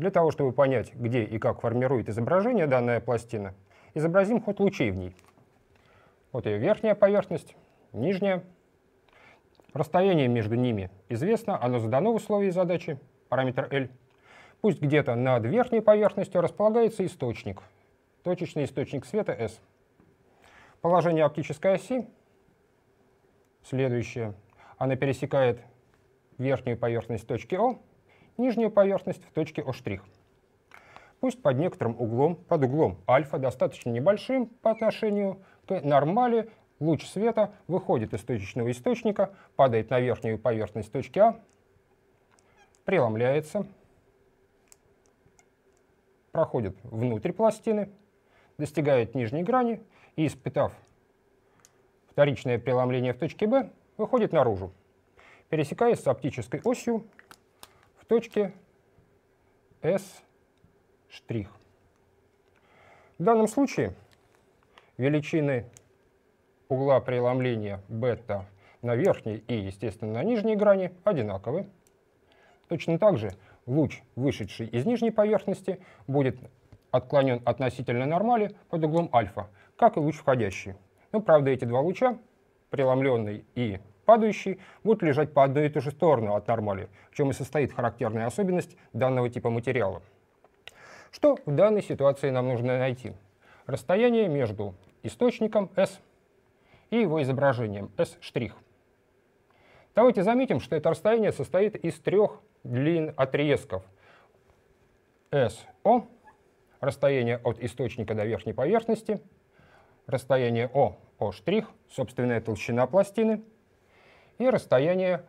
Для того, чтобы понять, где и как формирует изображение данная пластина, изобразим ход лучей в ней. Вот ее верхняя поверхность, нижняя. Расстояние между ними известно, оно задано в условии задачи, параметр L. Пусть где-то над верхней поверхностью располагается источник, точечный источник света S. Положение оптической оси следующее. Она пересекает верхнюю поверхность точки O нижнюю поверхность в точке О'. Пусть под некоторым углом, под углом альфа достаточно небольшим по отношению к нормали, луч света выходит из точечного источника, падает на верхнюю поверхность точки А, преломляется, проходит внутрь пластины, достигает нижней грани и, испытав вторичное преломление в точке Б, выходит наружу, пересекаясь с оптической осью точки S'. В данном случае величины угла преломления бета на верхней и, естественно, на нижней грани одинаковы. Точно так же луч, вышедший из нижней поверхности, будет отклонен относительно нормали под углом альфа, как и луч входящий. Но, правда, эти два луча, преломленный и падающий, будут лежать по одной и той же сторону от нормали, в чем и состоит характерная особенность данного типа материала. Что в данной ситуации нам нужно найти? Расстояние между источником S и его изображением S'. Давайте заметим, что это расстояние состоит из трех длин отрезков. SO — расстояние от источника до верхней поверхности, расстояние O — O', собственная толщина пластины, и расстояние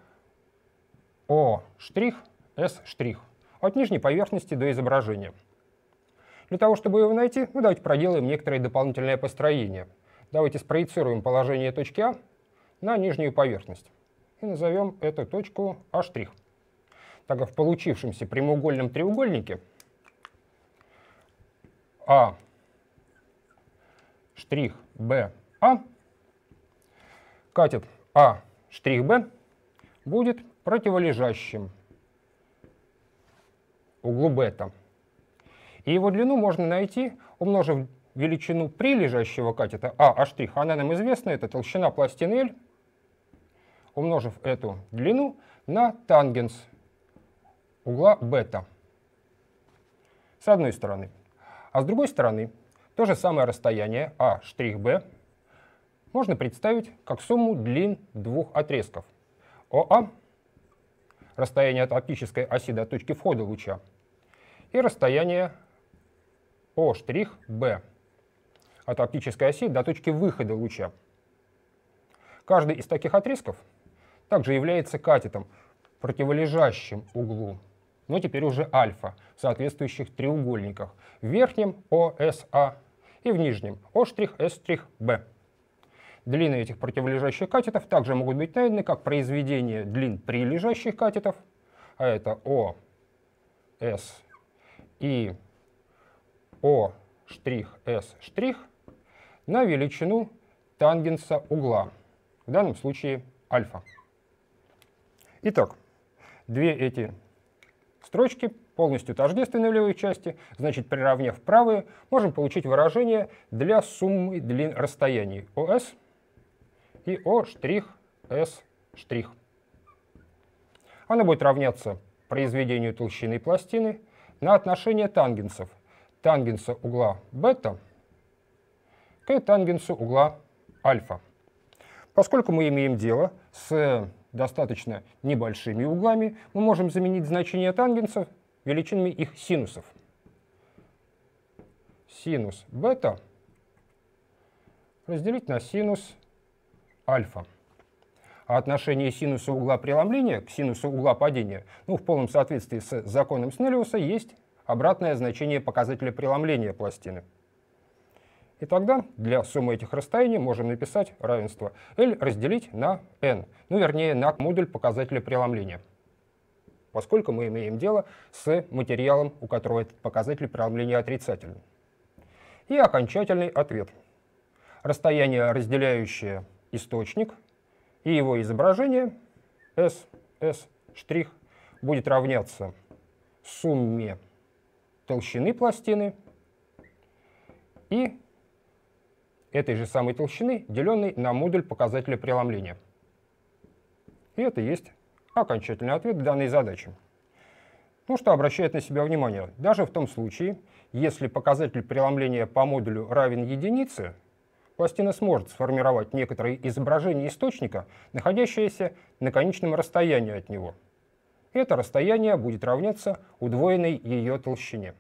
О' штрих с штрих от нижней поверхности до изображения. Для того, чтобы его найти, ну давайте проделаем некоторое дополнительное построение. Давайте спроецируем положение точки А на нижнюю поверхность и назовем эту точку А'. так как в получившемся прямоугольном треугольнике А штрих Б А катет А штрих B будет противолежащим углу бета. И его длину можно найти, умножив величину прилежащего катета А, А', она нам известна, это толщина пластины L, умножив эту длину на тангенс угла бета. С одной стороны. А с другой стороны, то же самое расстояние А' штрих Б можно представить как сумму длин двух отрезков. ОА – расстояние от оптической оси до точки входа луча, и расстояние O'B от оптической оси до точки выхода луча. Каждый из таких отрезков также является катетом, противолежащим углу, но теперь уже альфа, в соответствующих треугольниках, в верхнем ОСА и в нижнем O'S'B. Длины этих противолежащих катетов также могут быть найдены как произведение длин прилежащих катетов, а это О, С и О штрих С штрих на величину тангенса угла, в данном случае альфа. Итак, две эти строчки полностью тождественны в левой части, значит, приравняв правые, можем получить выражение для суммы длин расстояний ОС и о O' S'. Она будет равняться произведению толщины пластины на отношение тангенсов тангенса угла бета к тангенсу угла альфа. Поскольку мы имеем дело с достаточно небольшими углами, мы можем заменить значение тангенсов величинами их синусов. Синус бета разделить на синус альфа. А отношение синуса угла преломления к синусу угла падения ну, в полном соответствии с законом Снеллиуса есть обратное значение показателя преломления пластины. И тогда для суммы этих расстояний можем написать равенство L разделить на n, ну вернее на модуль показателя преломления, поскольку мы имеем дело с материалом, у которого этот показатель преломления отрицательный. И окончательный ответ. Расстояние, разделяющее источник, и его изображение S, S' штрих будет равняться сумме толщины пластины и этой же самой толщины, деленной на модуль показателя преломления. И это есть окончательный ответ данной задачи. Ну что обращает на себя внимание, даже в том случае, если показатель преломления по модулю равен единице, пластина сможет сформировать некоторое изображение источника, находящееся на конечном расстоянии от него. Это расстояние будет равняться удвоенной ее толщине.